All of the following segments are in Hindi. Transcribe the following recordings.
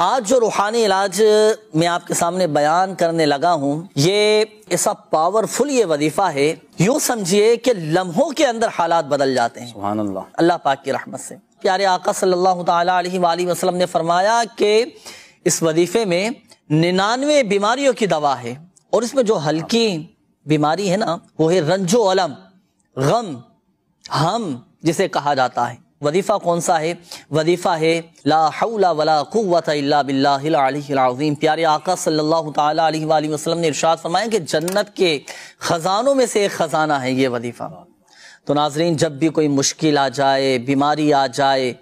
आज जो रूहानी इलाज मैं आपके सामने बयान करने लगा हूं ये ऐसा पावरफुल ये वजीफा है यूं समझिए कि लम्हों के अंदर हालात बदल जाते हैं अल्लाह अल्लाह पाक की रहमत से प्यारे आका सल्लल्लाहु अलैहि वसल्लम ने फरमाया कि इस वजीफे में निन्यानवे बीमारियों की दवा है और इसमें जो हल्की बीमारी है ना वो है रंजो अलम गम हम जिसे कहा जाता है वजीफ़ा कौन सा है वजीफ़ा है ला हौला वला कुव्वत इल्ला बिल्लाहिल अलीहिल अज़ीम प्यारे आका सल्लल्लाहु ताला अलैहि वाली वसल्लम ने इरशाद फरमाया कि जन्नत के ख़ज़ानों में से एक ख़ज़ाना है ये वजीफ़ा तो नाजरीन जब भी कोई मुश्किल आ जाए बीमारी आ जाए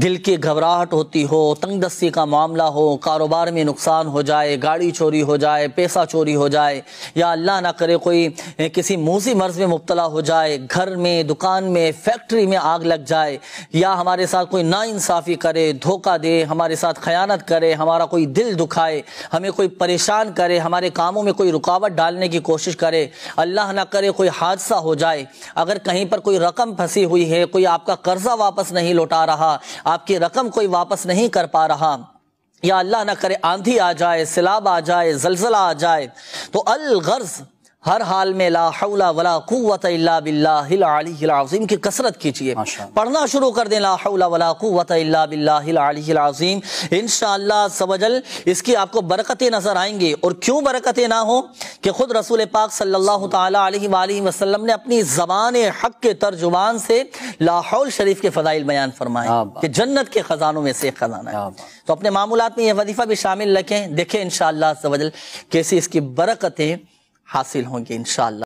दिल की घबराहट होती हो तंगदस्ती का मामला हो कारोबार में नुकसान हो जाए गाड़ी चोरी हो जाए पैसा चोरी हो जाए या अल्लाह ना करे कोई किसी मूसी मर्ज में मुबतला हो जाए घर में दुकान में फैक्ट्री में आग लग जाए या हमारे साथ कोई नाइंसाफ़ी करे धोखा दे हमारे साथ खयानत करे हमारा कोई दिल दुखाए हमें कोई परेशान करे हमारे कामों में कोई रुकावट डालने की कोशिश करे अल्लाह ना करे कोई हादसा हो जाए अगर कहीं पर कोई रकम फंसी हुई है कोई आपका कर्जा वापस नहीं लौटा रहा आपकी रकम कोई वापस नहीं कर पा रहा या अल्लाह ना करे आंधी आ जाए सैलाब आ जाए जलजला आ जाए तो अलगर्ज हर हाल में ला हौला वला इल्ला बिल्लाहिल अलीहिल अज़ीम की कसरत कीजिए पढ़ना शुरू कर दें ला हौला वला कुवत इल्ला बिल्लाहिल अलीहिल अज़ीम इंशाअल्लाह सबजल इसकी आपको बरकतें नजर आएंगी और क्यों बरकतें ना हो कि खुद रसूल पाक सल्लल्लाहु अलैहि वसल्लम ने अपनी जबान हक के तर्जुबान से लाहौल शरीफ के फ़जाइल बयान फरमाए हाँ, कि हाँ। जन्नत के ख़जानों में से एक ख़जाना है हाँ, तो अपने मामूलत में यह वजीफ़ा भी शामिल रखें देखें इन शाह कैसे इसकी बरकतें हासिल होंगी इनशाला